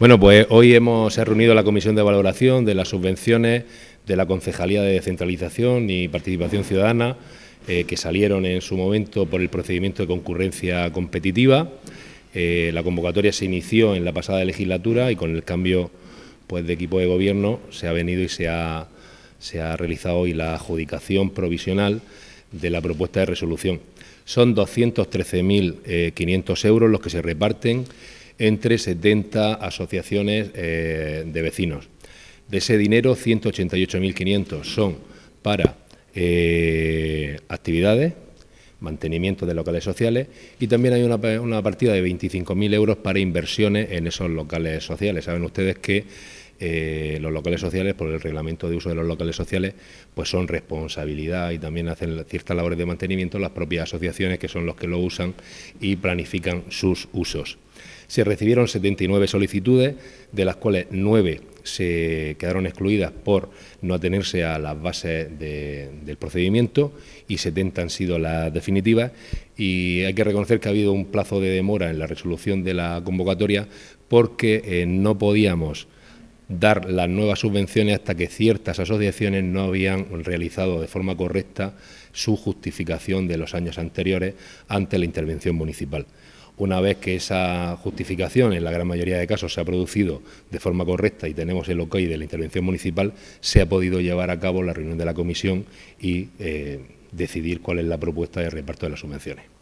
Bueno, pues hoy hemos reunido la comisión de valoración de las subvenciones de la Concejalía de Descentralización y Participación Ciudadana, eh, que salieron en su momento por el procedimiento de concurrencia competitiva. Eh, la convocatoria se inició en la pasada legislatura y con el cambio pues, de equipo de gobierno se ha venido y se ha, se ha realizado hoy la adjudicación provisional de la propuesta de resolución. Son 213.500 eh, euros los que se reparten entre 70 asociaciones eh, de vecinos. De ese dinero, 188.500 son para eh, actividades, mantenimiento de locales sociales y también hay una, una partida de 25.000 euros para inversiones en esos locales sociales. Saben ustedes que eh, los locales sociales, por el reglamento de uso de los locales sociales, pues son responsabilidad y también hacen ciertas labores de mantenimiento las propias asociaciones que son los que lo usan y planifican sus usos. Se recibieron 79 solicitudes, de las cuales 9 se quedaron excluidas por no atenerse a las bases del procedimiento y 70 han sido las definitivas y hay que reconocer que ha habido un plazo de demora en la resolución de la convocatoria porque eh, no podíamos dar las nuevas subvenciones hasta que ciertas asociaciones no habían realizado de forma correcta su justificación de los años anteriores ante la intervención municipal. Una vez que esa justificación, en la gran mayoría de casos, se ha producido de forma correcta y tenemos el ok de la intervención municipal, se ha podido llevar a cabo la reunión de la comisión y eh, decidir cuál es la propuesta de reparto de las subvenciones.